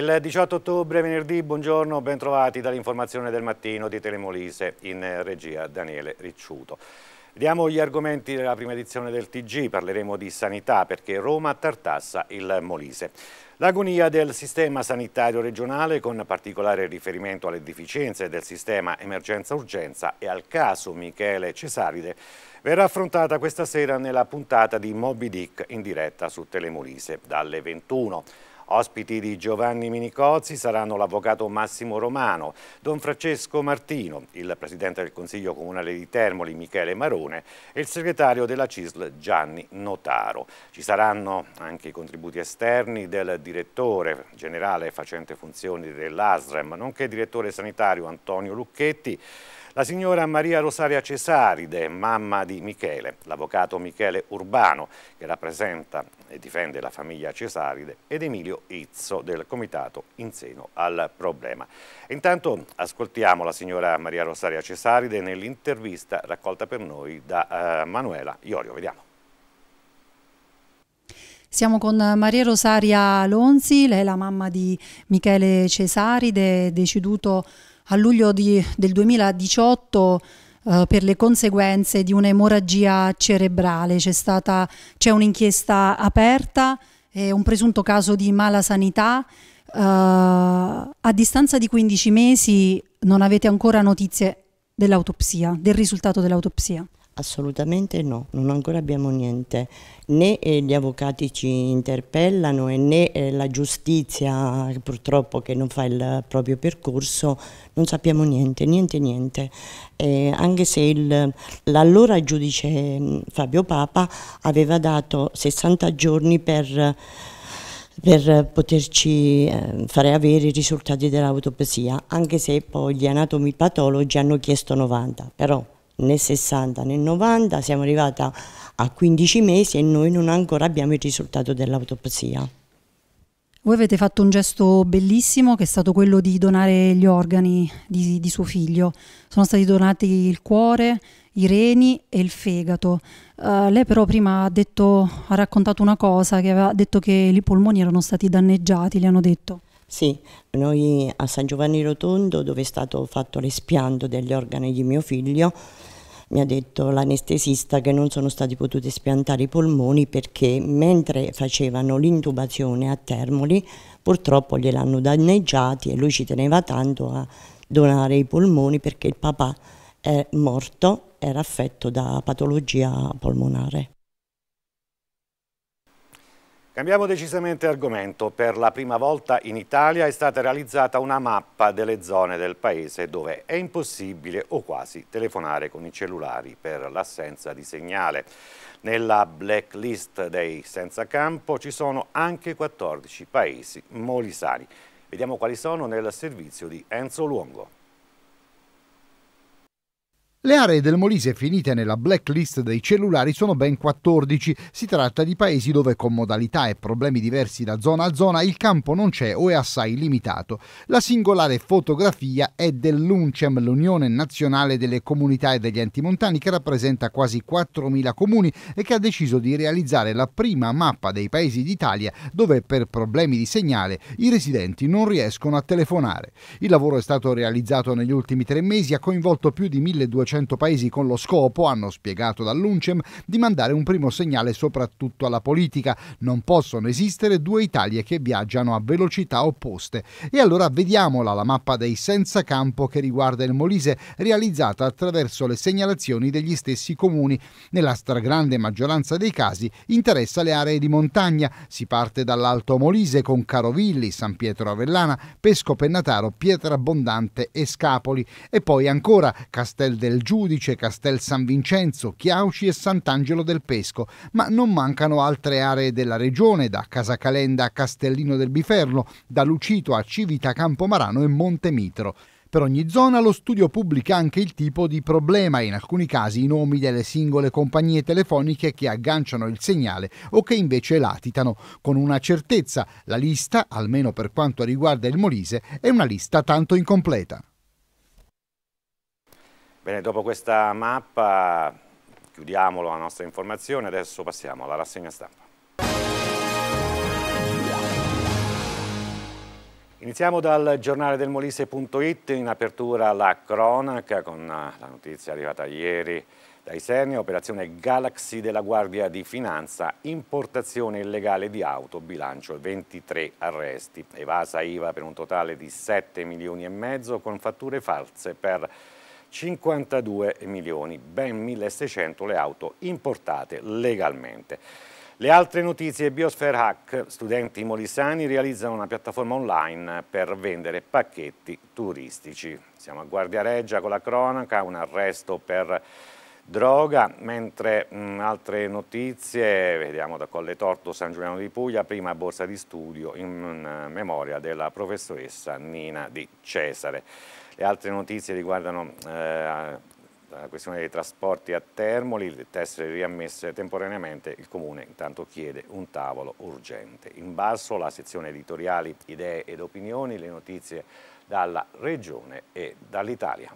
Il 18 ottobre, venerdì, buongiorno, bentrovati dall'informazione del mattino di Telemolise in regia Daniele Ricciuto. Vediamo gli argomenti della prima edizione del TG, parleremo di sanità perché Roma tartassa il Molise. L'agonia del sistema sanitario regionale con particolare riferimento alle deficienze del sistema emergenza-urgenza e al caso Michele Cesaride verrà affrontata questa sera nella puntata di Moby Dick in diretta su Telemolise dalle 21. Ospiti di Giovanni Minicozzi saranno l'avvocato Massimo Romano, Don Francesco Martino, il presidente del Consiglio Comunale di Termoli Michele Marone e il segretario della CISL Gianni Notaro. Ci saranno anche i contributi esterni del direttore generale facente funzioni dell'ASREM, nonché direttore sanitario Antonio Lucchetti, la signora Maria Rosaria Cesaride, mamma di Michele, l'avvocato Michele Urbano, che rappresenta e difende la famiglia Cesaride, ed Emilio Izzo del comitato in seno al problema. Intanto ascoltiamo la signora Maria Rosaria Cesaride nell'intervista raccolta per noi da eh, Manuela Iorio. Vediamo. Siamo con Maria Rosaria Lonzi, lei è la mamma di Michele Cesaride, deceduto a luglio di, del 2018 eh, per le conseguenze di un'emorragia cerebrale. C'è, stata, un'inchiesta aperta, eh, un presunto caso di mala sanità. Eh, a distanza di 15 mesi non avete ancora notizie dell'autopsia, del risultato dell'autopsia. Assolutamente no, non ancora abbiamo niente. Né eh, gli avvocati ci interpellano e né eh, la giustizia, purtroppo che non fa il proprio percorso, non sappiamo niente, niente, niente. Eh, anche se l'allora giudice mm, Fabio Papa aveva dato 60 giorni per per poterci eh, fare avere i risultati dell'autopsia, anche se poi gli anatomi patologi hanno chiesto 90, però né 60, né 90 siamo arrivati a 15 mesi e noi non ancora abbiamo il risultato dell'autopsia. Voi avete fatto un gesto bellissimo che è stato quello di donare gli organi di, di suo figlio. Sono stati donati il cuore, i reni e il fegato. Uh, lei però prima ha, detto, ha raccontato una cosa, che aveva detto che i polmoni erano stati danneggiati, le hanno detto. Sì, noi a San Giovanni Rotondo, dove è stato fatto l'espianto degli organi di mio figlio, mi ha detto l'anestesista che non sono stati potuti spiantare i polmoni perché mentre facevano l'intubazione a Termoli purtroppo gliel'hanno danneggiati e lui ci teneva tanto a donare i polmoni perché il papà è morto, era affetto da patologia polmonare. Cambiamo decisamente argomento. Per la prima volta in Italia è stata realizzata una mappa delle zone del paese dove è impossibile o quasi telefonare con i cellulari per l'assenza di segnale. Nella blacklist dei senza campo ci sono anche 14 paesi molisani. Vediamo quali sono nel servizio di Enzo Luongo. Le aree del Molise finite nella blacklist dei cellulari sono ben 14. Si tratta di paesi dove con modalità e problemi diversi da zona a zona il campo non c'è o è assai limitato. La singolare fotografia è dell'UNCEM, l'Unione Nazionale delle Comunità e degli Enti Montani, che rappresenta quasi 4.000 comuni e che ha deciso di realizzare la prima mappa dei paesi d'Italia dove per problemi di segnale i residenti non riescono a telefonare. Il lavoro è stato realizzato negli ultimi tre mesi, e ha coinvolto più di 1200 400 paesi con lo scopo, hanno spiegato dall'UNCEM, di mandare un primo segnale soprattutto alla politica. Non possono esistere due Italie che viaggiano a velocità opposte. E allora vediamola la mappa dei senza campo che riguarda il Molise, realizzata attraverso le segnalazioni degli stessi comuni. Nella stragrande maggioranza dei casi interessa le aree di montagna. Si parte dall'Alto Molise con Carovilli, San Pietro Avellana, Pesco Pennataro, Pietra Abbondante e Scapoli e poi ancora Castel del Castel Giudice, Castel San Vincenzo, Chiauci e Sant'Angelo del Pesco, ma non mancano altre aree della regione, da Casacalenda a Castellino del Biferno, da Lucito a Civita Campomarano e Monte Mitro. Per ogni zona lo studio pubblica anche il tipo di problema e in alcuni casi i nomi delle singole compagnie telefoniche che agganciano il segnale o che invece latitano. Con una certezza la lista, almeno per quanto riguarda il Molise, è una lista tanto incompleta. Bene, dopo questa mappa chiudiamo la nostra informazione, adesso passiamo alla rassegna stampa. Iniziamo dal giornale del Molise.it, in apertura la cronaca con la notizia arrivata ieri dai Serni, operazione Galaxy della Guardia di Finanza, importazione illegale di auto, bilancio 23 arresti, evasa IVA per un totale di 7 milioni e mezzo con fatture false per 52 milioni, ben 1.600 le auto importate legalmente. Le altre notizie, Biosphere Hack, studenti molisani realizzano una piattaforma online per vendere pacchetti turistici. Siamo a Guardia Reggia con la cronaca, un arresto per droga, mentre mh, altre notizie, vediamo da Colle Torto San Giuliano di Puglia, prima borsa di studio in, in memoria della professoressa Nina Di Cesare. Le altre notizie riguardano eh, la questione dei trasporti a Termoli, le tessere riammesse temporaneamente, il Comune intanto chiede un tavolo urgente. In basso la sezione editoriali, idee ed opinioni, le notizie dalla Regione e dall'Italia.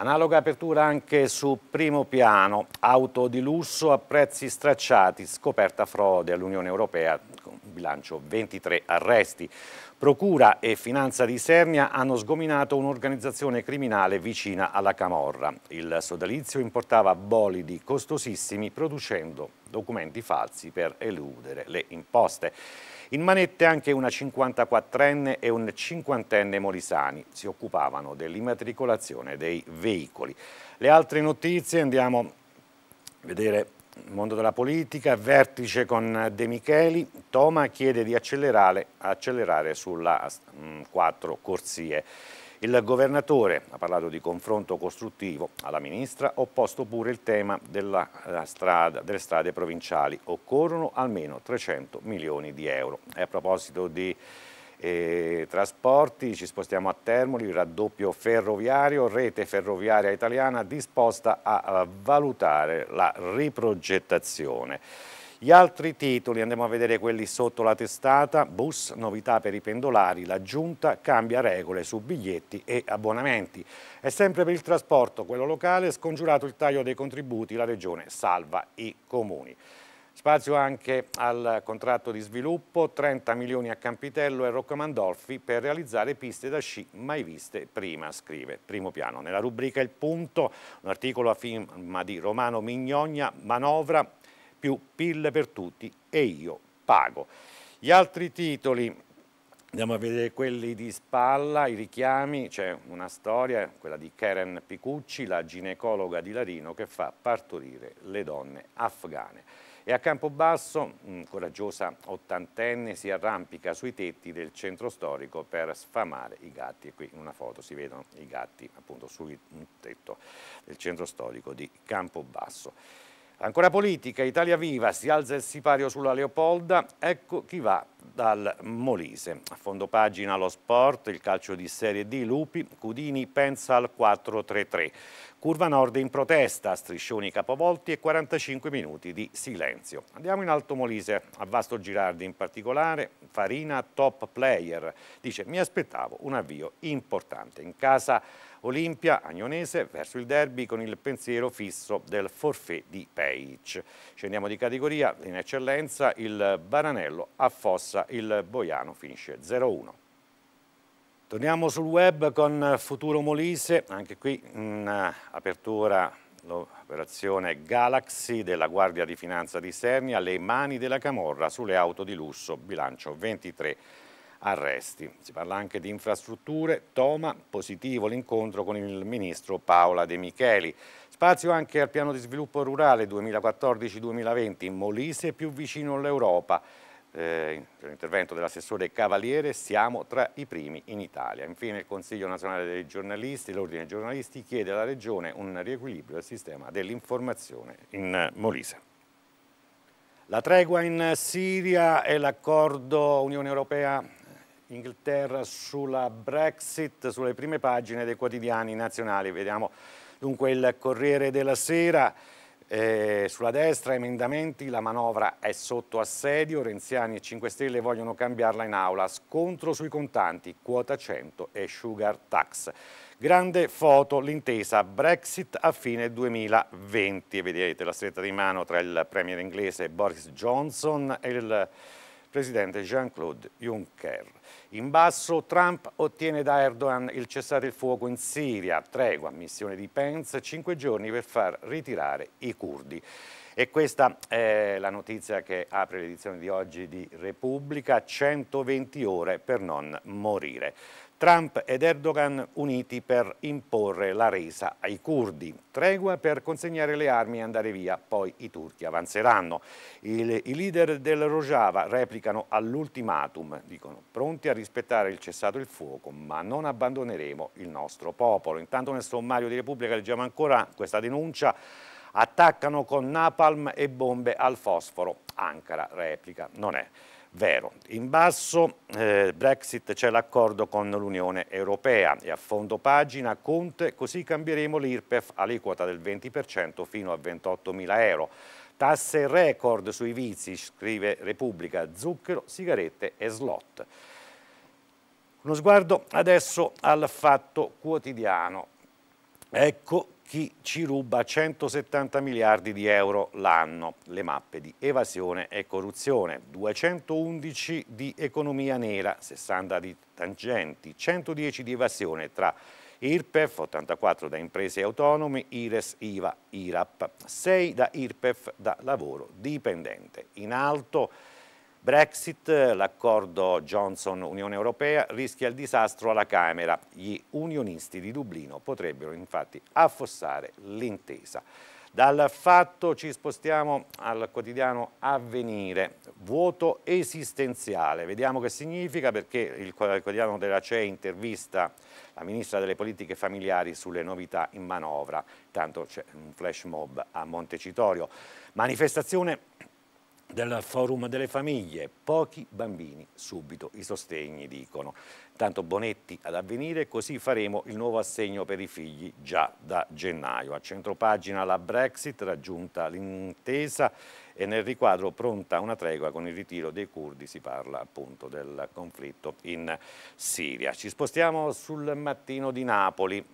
Analoga apertura anche su primo piano, auto di lusso a prezzi stracciati, scoperta frode all'Unione Europea, bilancio 23 arresti. Procura e Finanza di Sernia hanno sgominato un'organizzazione criminale vicina alla Camorra. Il sodalizio importava bolidi costosissimi producendo documenti falsi per eludere le imposte. In manette anche una 54enne e un 50enne molisani si occupavano dell'immatricolazione dei veicoli. Le altre notizie andiamo a vedere il mondo della politica, vertice con De Micheli, Toma chiede di accelerare, accelerare sulla mh, mm, 4 corsie. Il governatore ha parlato di confronto costruttivo, alla ministra ho posto pure il tema eh, strada, delle strade provinciali, occorrono almeno 300 milioni di euro. E a proposito di e eh, trasporti, ci spostiamo a Termoli, raddoppio ferroviario, rete ferroviaria italiana disposta a valutare la riprogettazione. Gli altri titoli, andiamo a vedere quelli sotto la testata, bus, novità per i pendolari, la giunta cambia regole su biglietti e abbonamenti. E sempre per il trasporto, quello locale, scongiurato il taglio dei contributi, la regione salva i comuni. Spazio anche al contratto di sviluppo, 30 milioni a Campitello e Rocco Mandolfi per realizzare piste da sci mai viste prima, scrive Primo Piano. Nella rubrica Il Punto, un articolo a firma di Romano Mignogna, manovra più PIL per tutti e io pago. Gli altri titoli, andiamo a vedere quelli di spalla, i richiami, c'è una storia, quella di Karen Picucci, la ginecologa di Larino che fa partorire le donne afghane. E a Campobasso, coraggiosa ottantenne si arrampica sui tetti del centro storico per sfamare i gatti. E qui in una foto si vedono i gatti appunto sul tetto del centro storico di Campobasso. Ancora politica, Italia Viva, si alza il sipario sulla Leopolda, ecco chi va dal Molise. A fondo pagina lo sport, il calcio di Serie D, Lupi, Cudini pensa al 4-3-3. Curva Nord in protesta, striscioni capovolti e 45 minuti di silenzio. Andiamo in Alto Molise, a Vasto Girardi in particolare, Farina top player. Dice mi aspettavo un avvio importante. In casa Olimpia Agnonese verso il derby con il pensiero fisso del forfè di Peic. Scendiamo di categoria, in eccellenza il Baranello affossa il Boiano, finisce 0-1. Torniamo sul web con Futuro Molise, anche qui in apertura l'operazione Galaxy della Guardia di Finanza di Sernia, le mani della Camorra sulle auto di lusso, bilancio 23 arresti. Si parla anche di infrastrutture, Toma, positivo l'incontro con il ministro Paola De Micheli. Spazio anche al piano di sviluppo rurale 2014-2020, Molise più vicino all'Europa. Eh, l'intervento dell'assessore Cavaliere, siamo tra i primi in Italia. Infine il Consiglio Nazionale dei Giornalisti, l'Ordine dei Giornalisti chiede alla Regione un riequilibrio del sistema dell'informazione in Molise. La tregua in Siria e l'accordo Unione Europea Inghilterra sulla Brexit, sulle prime pagine dei quotidiani nazionali. Vediamo dunque il Corriere della Sera. Eh, sulla destra emendamenti, la manovra è sotto assedio, Renziani e 5 Stelle vogliono cambiarla in aula, scontro sui contanti, quota 100 e sugar tax. Grande foto, l'intesa Brexit a fine 2020, vedete la stretta di mano tra il premier inglese Boris Johnson e il presidente Jean-Claude Juncker. In basso Trump ottiene da Erdogan il cessate il fuoco in Siria, tregua, missione di Pence, cinque giorni per far ritirare i curdi. E questa è la notizia che apre l'edizione di oggi di Repubblica, 120 ore per non morire. Trump ed Erdogan uniti per imporre la resa ai curdi. Tregua per consegnare le armi e andare via, poi i turchi avanzeranno. Il, I leader del Rojava replicano all'ultimatum, dicono pronti a rispettare il cessato il fuoco, ma non abbandoneremo il nostro popolo. Intanto nel sommario di Repubblica leggiamo ancora questa denuncia attaccano con napalm e bombe al fosforo. Ankara replica, non è vero. In basso eh, Brexit c'è l'accordo con l'Unione Europea e a fondo pagina Conte così cambieremo l'IRPEF all'equota del 20% fino a 28 mila euro. Tasse record sui vizi, scrive Repubblica, zucchero, sigarette e slot. Uno sguardo adesso al fatto quotidiano. Ecco chi ci ruba 170 miliardi di euro l'anno, le mappe di evasione e corruzione, 211 di economia nera, 60 di tangenti, 110 di evasione tra IRPEF, 84 da imprese autonome, IRES, IVA, IRAP, 6 da IRPEF da lavoro dipendente. In alto Brexit, l'accordo Johnson-Unione Europea rischia il disastro alla Camera. Gli unionisti di Dublino potrebbero infatti affossare l'intesa. Dal fatto ci spostiamo al quotidiano Avvenire, vuoto esistenziale. Vediamo che significa perché il quotidiano della CE intervista la Ministra delle Politiche Familiari sulle novità in manovra. Tanto c'è un flash mob a Montecitorio. Manifestazione del forum delle famiglie, pochi bambini subito, i sostegni dicono. Tanto Bonetti ad avvenire, così faremo il nuovo assegno per i figli già da gennaio. A centropagina la Brexit, raggiunta l'intesa e nel riquadro pronta una tregua con il ritiro dei curdi, si parla appunto del conflitto in Siria. Ci spostiamo sul mattino di Napoli.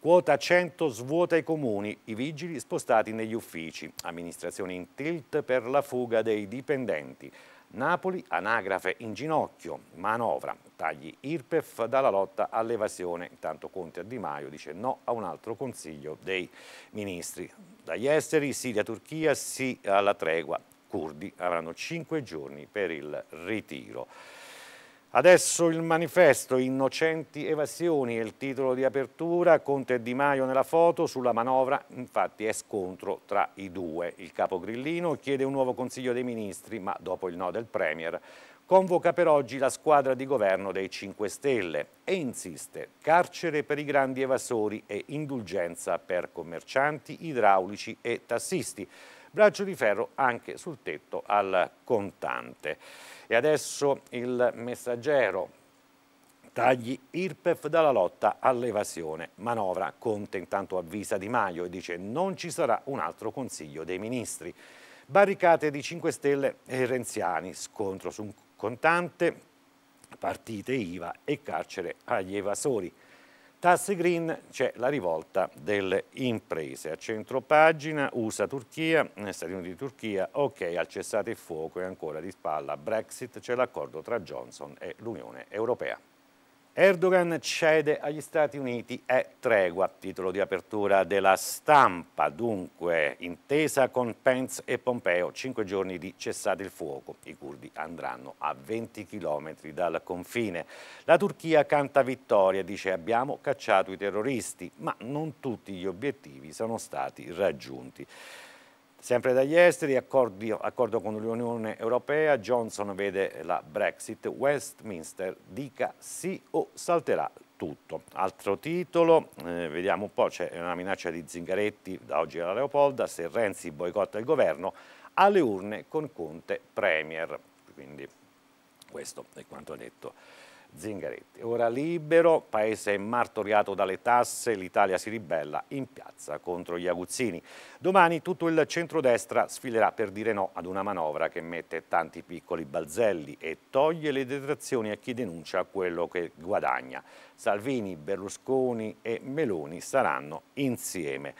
Quota 100 svuota i comuni, i vigili spostati negli uffici, amministrazione in tilt per la fuga dei dipendenti. Napoli, anagrafe in ginocchio, manovra, tagli IRPEF dalla lotta all'evasione. Intanto Conte a Di Maio dice no a un altro consiglio dei ministri. Dagli esteri, Siria, Turchia, sì alla tregua. Curdi avranno 5 giorni per il ritiro. Adesso il manifesto Innocenti evasioni e il titolo di apertura, Conte e Di Maio nella foto, sulla manovra infatti è scontro tra i due. Il capo Grillino chiede un nuovo Consiglio dei Ministri, ma dopo il no del Premier convoca per oggi la squadra di governo dei 5 Stelle e insiste carcere per i grandi evasori e indulgenza per commercianti, idraulici e tassisti. Braccio di ferro anche sul tetto al contante. E adesso il messaggero. Tagli IRPEF dalla lotta all'evasione. Manovra. Conte intanto avvisa Di Maio e dice non ci sarà un altro Consiglio dei Ministri. Barricate di 5 Stelle e Renziani. Scontro su un contante, partite IVA e carcere agli evasori. Tasse green c'è la rivolta delle imprese. A centro pagina USA Turchia, eh, Stati Uniti Turchia, ok al cessate il fuoco e ancora di spalla Brexit c'è l'accordo tra Johnson e l'Unione Europea. Erdogan cede agli Stati Uniti e tregua, titolo di apertura della stampa, dunque intesa con Pence e Pompeo, cinque giorni di cessate il fuoco, i curdi andranno a 20 chilometri dal confine. La Turchia canta vittoria, dice abbiamo cacciato i terroristi, ma non tutti gli obiettivi sono stati raggiunti. Sempre dagli esteri, accordo, accordo con l'Unione Europea, Johnson vede la Brexit, Westminster dica sì o salterà tutto. Altro titolo, eh, vediamo un po', c'è una minaccia di Zingaretti da oggi alla Leopolda, se Renzi boicotta il governo, alle urne con Conte Premier. Quindi questo è quanto detto. Zingaretti. Ora libero, paese martoriato dalle tasse, l'Italia si ribella in piazza contro gli aguzzini. Domani tutto il centrodestra sfilerà per dire no ad una manovra che mette tanti piccoli balzelli e toglie le detrazioni a chi denuncia quello che guadagna. Salvini, Berlusconi e Meloni saranno insieme.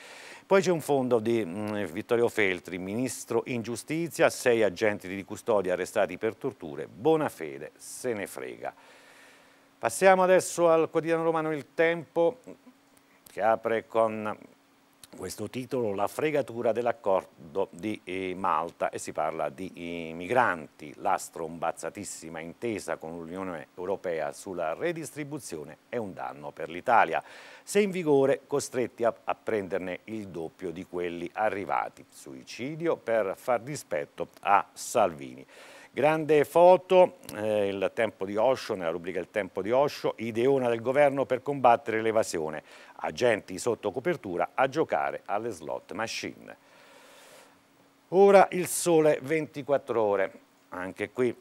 Poi c'è un fondo di mm, Vittorio Feltri, ministro in giustizia, sei agenti di custodia arrestati per torture, buona fede, se ne frega. Passiamo adesso al quotidiano romano Il Tempo che apre con questo titolo La fregatura dell'accordo di eh, Malta e si parla di eh, migranti, la strombazzatissima intesa con l'Unione Europea sulla redistribuzione è un danno per l'Italia, se in vigore costretti a, a prenderne il doppio di quelli arrivati, suicidio per far dispetto a Salvini. Grande foto, eh, il tempo di Osho, nella rubrica Il tempo di Osho, ideona del governo per combattere l'evasione, agenti sotto copertura a giocare alle slot machine. Ora il sole 24 ore, anche qui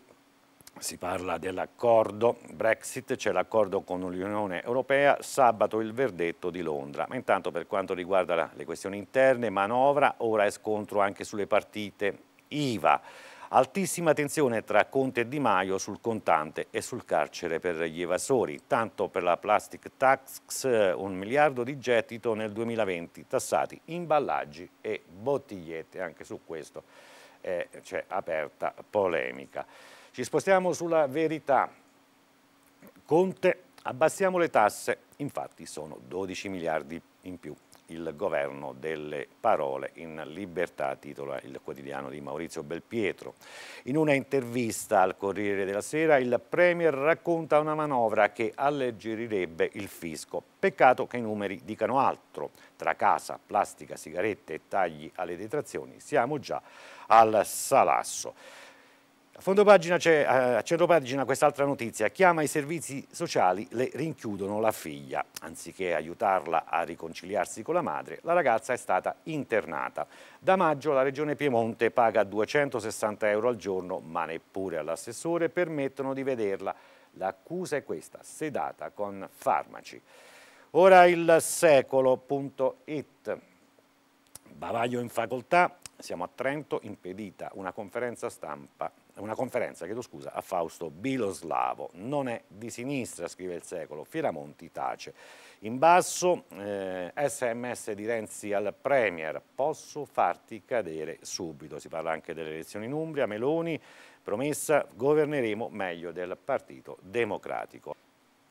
si parla dell'accordo Brexit, c'è cioè l'accordo con l'Unione Europea, sabato il verdetto di Londra. Ma intanto per quanto riguarda le questioni interne, manovra, ora è scontro anche sulle partite IVA. Altissima tensione tra Conte e Di Maio sul contante e sul carcere per gli evasori. Tanto per la plastic tax un miliardo di gettito nel 2020 tassati imballaggi e bottigliette. Anche su questo eh, c'è aperta polemica. Ci spostiamo sulla verità. Conte, abbassiamo le tasse, infatti sono 12 miliardi in più il governo delle parole in libertà, titola il quotidiano di Maurizio Belpietro. In una intervista al Corriere della Sera il Premier racconta una manovra che alleggerirebbe il fisco. Peccato che i numeri dicano altro. Tra casa, plastica, sigarette e tagli alle detrazioni siamo già al salasso. A fondo pagina c'è, a centropagina quest'altra notizia, chiama i servizi sociali, le rinchiudono la figlia. Anziché aiutarla a riconciliarsi con la madre, la ragazza è stata internata. Da maggio la regione Piemonte paga 260 euro al giorno, ma neppure all'assessore permettono di vederla. L'accusa è questa, sedata con farmaci. Ora il secolo.it. Bavaglio in facoltà, siamo a Trento, impedita una conferenza stampa una conferenza, chiedo scusa, a Fausto Biloslavo. Non è di sinistra, scrive il secolo, Fieramonti tace. In basso, eh, sms di Renzi al Premier, posso farti cadere subito. Si parla anche delle elezioni in Umbria, Meloni, promessa, governeremo meglio del Partito Democratico.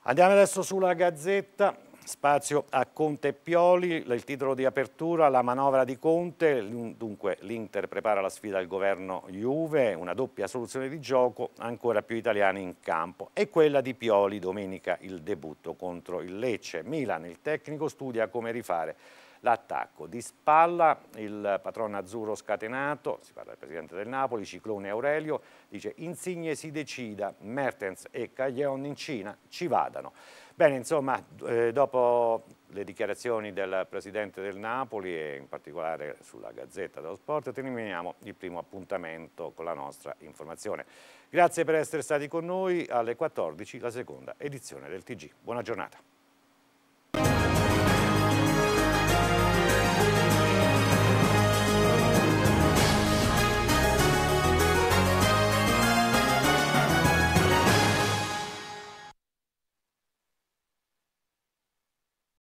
Andiamo adesso sulla Gazzetta, spazio a Conte e Pioli, il titolo di apertura, la manovra di Conte, dunque l'Inter prepara la sfida al governo Juve, una doppia soluzione di gioco, ancora più italiani in campo e quella di Pioli domenica il debutto contro il Lecce. Milan, il tecnico, studia come rifare l'attacco. Di spalla il patrono azzurro scatenato, si parla del presidente del Napoli, Ciclone Aurelio, dice Insigne si decida, Mertens e Caglion in Cina ci vadano. Bene, insomma, eh, dopo le dichiarazioni del Presidente del Napoli e in particolare sulla Gazzetta dello Sport, terminiamo il primo appuntamento con la nostra informazione. Grazie per essere stati con noi, alle 14 la seconda edizione del TG. Buona giornata.